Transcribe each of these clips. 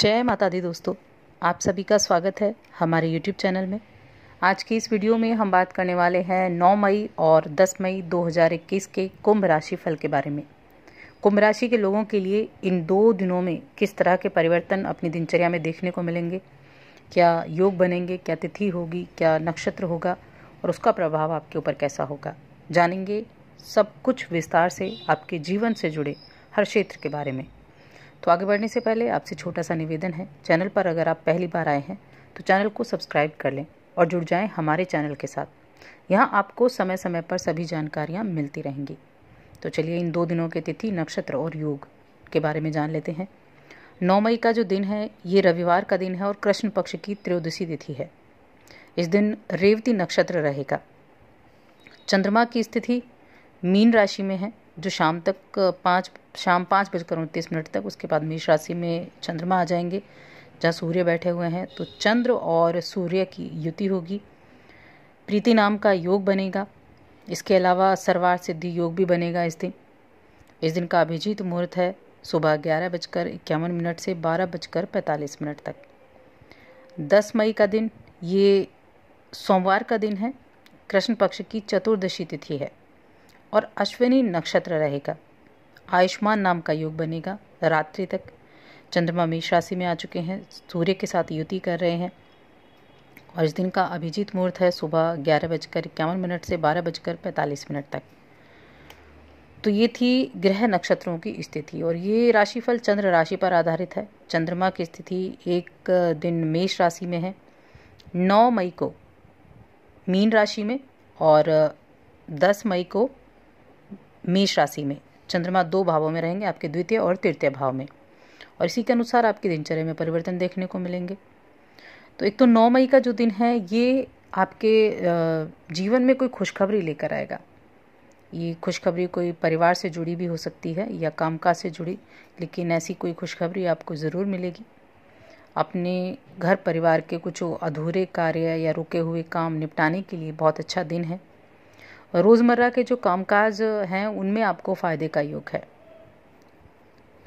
जय माता दी दोस्तों आप सभी का स्वागत है हमारे YouTube चैनल में आज की इस वीडियो में हम बात करने वाले हैं 9 मई और 10 मई 2021 के कुंभ राशि फल के बारे में कुंभ राशि के लोगों के लिए इन दो दिनों में किस तरह के परिवर्तन अपनी दिनचर्या में देखने को मिलेंगे क्या योग बनेंगे क्या तिथि होगी क्या नक्षत्र होगा और उसका प्रभाव आपके ऊपर कैसा होगा जानेंगे सब कुछ विस्तार से आपके जीवन से जुड़े हर क्षेत्र के बारे में तो आगे बढ़ने से पहले आपसे छोटा सा निवेदन है चैनल पर अगर आप पहली बार आए हैं तो चैनल को सब्सक्राइब कर लें और जुड़ जाएं हमारे चैनल के साथ यहाँ आपको समय समय पर सभी जानकारियाँ मिलती रहेंगी तो चलिए इन दो दिनों के तिथि नक्षत्र और योग के बारे में जान लेते हैं नौ मई का जो दिन है ये रविवार का दिन है और कृष्ण पक्ष की त्रयोदशी तिथि है इस दिन रेवती नक्षत्र रहेगा चंद्रमा की स्थिति मीन राशि में है जो शाम तक पाँच शाम पाँच बजकर उनतीस मिनट तक उसके बाद मेष राशि में चंद्रमा आ जाएंगे जहाँ सूर्य बैठे हुए हैं तो चंद्र और सूर्य की युति होगी प्रीति नाम का योग बनेगा इसके अलावा सर्वार सिद्धि योग भी बनेगा इस दिन इस दिन का अभिजीत मुहूर्त है सुबह ग्यारह बजकर इक्यावन मिनट से बारह बजकर पैंतालीस मिनट तक दस मई का दिन ये सोमवार का दिन है कृष्ण पक्ष की चतुर्दशी तिथि है और अश्विनी नक्षत्र रहेगा आयुष्मान नाम का योग बनेगा रात्रि तक चंद्रमा मेष राशि में आ चुके हैं सूर्य के साथ युति कर रहे हैं और इस दिन का अभिजीत मुहूर्त है सुबह ग्यारह बजकर इक्यावन मिनट से बारह बजकर पैंतालीस मिनट तक तो ये थी ग्रह नक्षत्रों की स्थिति और ये राशिफल चंद्र राशि पर आधारित है चंद्रमा की स्थिति एक दिन मेष राशि में है नौ मई को मीन राशि में और दस मई को मेष राशि में चंद्रमा दो भावों में रहेंगे आपके द्वितीय और तृतीय भाव में और इसी के अनुसार आपकी दिनचर्या में परिवर्तन देखने को मिलेंगे तो एक तो नौ मई का जो दिन है ये आपके जीवन में कोई खुशखबरी लेकर आएगा ये खुशखबरी कोई परिवार से जुड़ी भी हो सकती है या कामकाज से जुड़ी लेकिन ऐसी कोई खुशखबरी आपको ज़रूर मिलेगी अपने घर परिवार के कुछ अधूरे कार्य या रुके हुए काम निपटाने के लिए बहुत अच्छा दिन है रोज़मर्रा के जो कामकाज हैं उनमें आपको फ़ायदे का योग है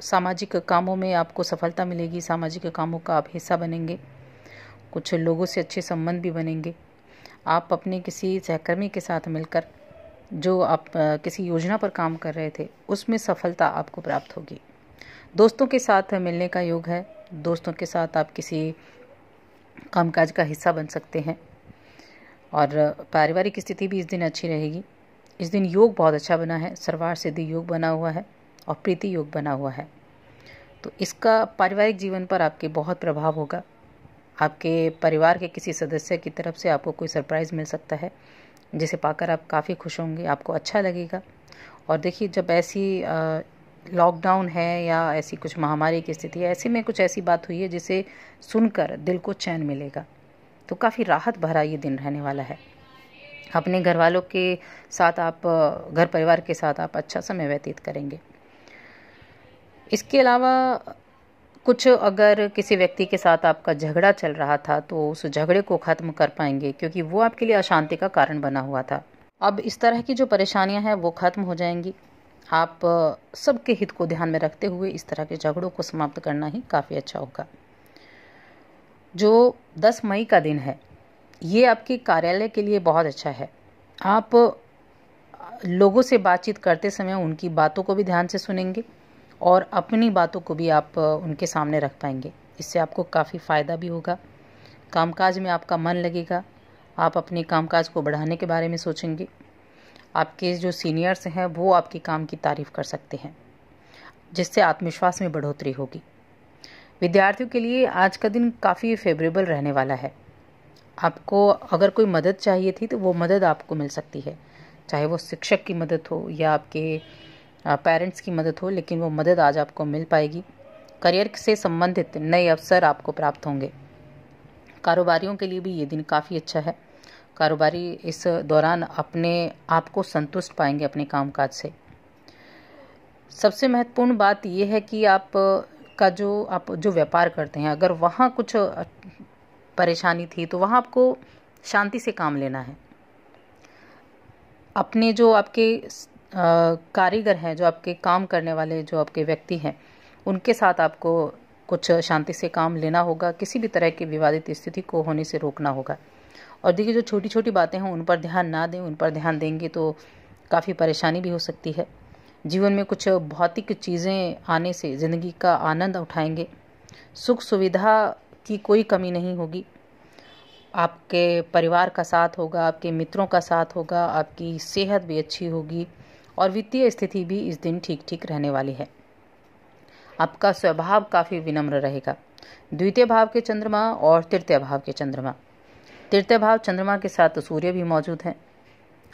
सामाजिक कामों में आपको सफलता मिलेगी सामाजिक कामों का आप हिस्सा बनेंगे कुछ लोगों से अच्छे संबंध भी बनेंगे आप अपने किसी सहकर्मी के साथ मिलकर जो आप किसी योजना पर काम कर रहे थे उसमें सफलता आपको प्राप्त होगी दोस्तों के साथ मिलने का योग है दोस्तों के साथ आप किसी कामकाज का हिस्सा बन सकते हैं और पारिवारिक स्थिति भी इस दिन अच्छी रहेगी इस दिन योग बहुत अच्छा बना है सर्वार सिद्धि योग बना हुआ है और प्रीति योग बना हुआ है तो इसका पारिवारिक जीवन पर आपके बहुत प्रभाव होगा आपके परिवार के किसी सदस्य की तरफ से आपको कोई सरप्राइज़ मिल सकता है जिसे पाकर आप काफ़ी खुश होंगे आपको अच्छा लगेगा और देखिए जब ऐसी लॉकडाउन है या ऐसी कुछ महामारी की स्थिति है ऐसे में कुछ ऐसी बात हुई है जिसे सुनकर दिल को चैन मिलेगा तो काफ़ी राहत भरा ये दिन रहने वाला है अपने घर वालों के साथ आप घर परिवार के साथ आप अच्छा समय व्यतीत करेंगे इसके अलावा कुछ अगर किसी व्यक्ति के साथ आपका झगड़ा चल रहा था तो उस झगड़े को ख़त्म कर पाएंगे क्योंकि वो आपके लिए अशांति का कारण बना हुआ था अब इस तरह की जो परेशानियां हैं वो ख़त्म हो जाएंगी आप सबके हित को ध्यान में रखते हुए इस तरह के झगड़ों को समाप्त करना ही काफ़ी अच्छा होगा जो 10 मई का दिन है ये आपके कार्यालय के लिए बहुत अच्छा है आप लोगों से बातचीत करते समय उनकी बातों को भी ध्यान से सुनेंगे और अपनी बातों को भी आप उनके सामने रख पाएंगे इससे आपको काफ़ी फ़ायदा भी होगा कामकाज में आपका मन लगेगा आप अपने कामकाज को बढ़ाने के बारे में सोचेंगे आपके जो सीनियर्स हैं वो आपके काम की तारीफ़ कर सकते हैं जिससे आत्मविश्वास में बढ़ोतरी होगी विद्यार्थियों के लिए आज का दिन काफ़ी फेवरेबल रहने वाला है आपको अगर कोई मदद चाहिए थी तो वो मदद आपको मिल सकती है चाहे वो शिक्षक की मदद हो या आपके पेरेंट्स की मदद हो लेकिन वो मदद आज आपको मिल पाएगी करियर से संबंधित नए अवसर आपको प्राप्त होंगे कारोबारियों के लिए भी ये दिन काफ़ी अच्छा है कारोबारी इस दौरान अपने आप को संतुष्ट पाएंगे अपने कामकाज से सबसे महत्वपूर्ण बात यह है कि आप का जो आप जो व्यापार करते हैं अगर वहाँ कुछ परेशानी थी तो वहाँ आपको शांति से काम लेना है अपने जो आपके कारीगर हैं जो आपके काम करने वाले जो आपके व्यक्ति हैं उनके साथ आपको कुछ शांति से काम लेना होगा किसी भी तरह की विवादित स्थिति को होने से रोकना होगा और देखिए जो छोटी छोटी बातें हैं उन पर ध्यान ना दें उन पर ध्यान देंगे तो काफ़ी परेशानी भी हो सकती है जीवन में कुछ भौतिक चीज़ें आने से ज़िंदगी का आनंद उठाएंगे सुख सुविधा की कोई कमी नहीं होगी आपके परिवार का साथ होगा आपके मित्रों का साथ होगा आपकी सेहत भी अच्छी होगी और वित्तीय स्थिति भी इस दिन ठीक ठीक रहने वाली है आपका स्वभाव काफ़ी विनम्र रहेगा द्वितीय भाव के चंद्रमा और तृतीय भाव के चंद्रमा तृतीय भाव चंद्रमा के साथ सूर्य भी मौजूद हैं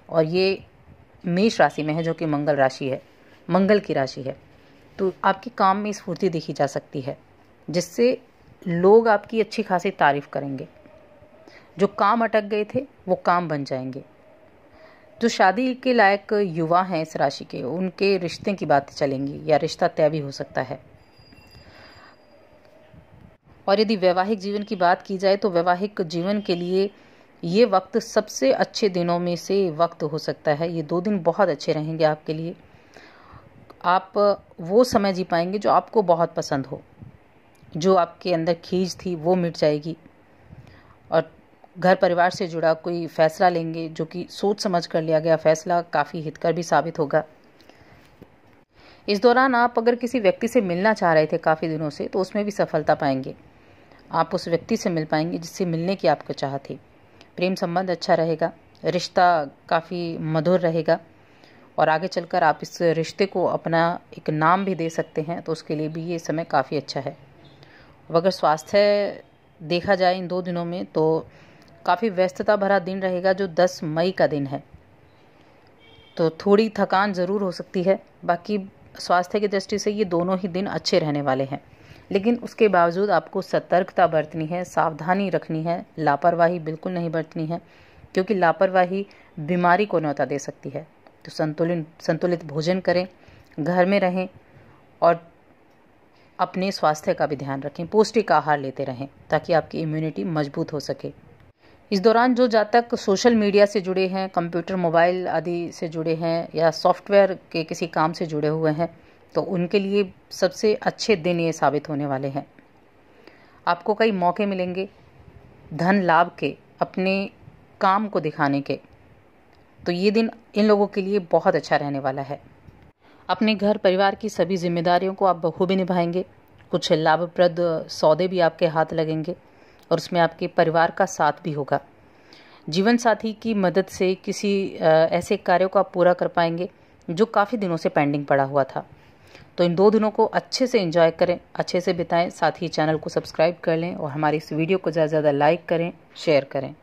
और ये मेष राशि में है जो कि मंगल राशि है मंगल की राशि है तो आपके काम में स्फूर्ति देखी जा सकती है जिससे लोग आपकी अच्छी खासी तारीफ करेंगे जो काम अटक गए थे वो काम बन जाएंगे जो शादी के लायक युवा हैं इस राशि के उनके रिश्ते की बात चलेंगी या रिश्ता तय भी हो सकता है और यदि वैवाहिक जीवन की बात की जाए तो वैवाहिक जीवन के लिए ये वक्त सबसे अच्छे दिनों में से वक्त हो सकता है ये दो दिन बहुत अच्छे रहेंगे आपके लिए आप वो समय जी पाएंगे जो आपको बहुत पसंद हो जो आपके अंदर खींच थी वो मिट जाएगी और घर परिवार से जुड़ा कोई फैसला लेंगे जो कि सोच समझ कर लिया गया फैसला काफ़ी हितकर भी साबित होगा इस दौरान आप अगर किसी व्यक्ति से मिलना चाह रहे थे काफ़ी दिनों से तो उसमें भी सफलता पाएंगे आप उस व्यक्ति से मिल पाएंगे जिससे मिलने की आपको चाह थी प्रेम संबंध अच्छा रहेगा रिश्ता काफ़ी मधुर रहेगा और आगे चलकर आप इस रिश्ते को अपना एक नाम भी दे सकते हैं तो उसके लिए भी ये समय काफ़ी अच्छा है अब अगर स्वास्थ्य देखा जाए इन दो दिनों में तो काफ़ी व्यस्तता भरा दिन रहेगा जो 10 मई का दिन है तो थोड़ी थकान ज़रूर हो सकती है बाकी स्वास्थ्य की दृष्टि से ये दोनों ही दिन अच्छे रहने वाले हैं लेकिन उसके बावजूद आपको सतर्कता बरतनी है सावधानी रखनी है लापरवाही बिल्कुल नहीं बरतनी है क्योंकि लापरवाही बीमारी को न्यौता दे सकती है तो संतुलित संतुलित भोजन करें घर में रहें और अपने स्वास्थ्य का भी ध्यान रखें पौष्टिक आहार लेते रहें ताकि आपकी इम्यूनिटी मजबूत हो सके इस दौरान जो जातक सोशल मीडिया से जुड़े हैं कंप्यूटर मोबाइल आदि से जुड़े हैं या सॉफ्टवेयर के किसी काम से जुड़े हुए हैं तो उनके लिए सबसे अच्छे दिन ये साबित होने वाले हैं आपको कई मौके मिलेंगे धन लाभ के अपने काम को दिखाने के तो ये दिन इन लोगों के लिए बहुत अच्छा रहने वाला है अपने घर परिवार की सभी जिम्मेदारियों को आप बखूबी निभाएंगे कुछ लाभप्रद सौदे भी आपके हाथ लगेंगे और उसमें आपके परिवार का साथ भी होगा जीवन साथी की मदद से किसी ऐसे कार्यों को आप पूरा कर पाएंगे जो काफ़ी दिनों से पेंडिंग पड़ा हुआ था तो इन दो दिनों को अच्छे से इंजॉय करें अच्छे से बिताएं साथ ही चैनल को सब्सक्राइब कर लें और हमारी इस वीडियो को ज़्यादा से ज़्यादा लाइक करें शेयर करें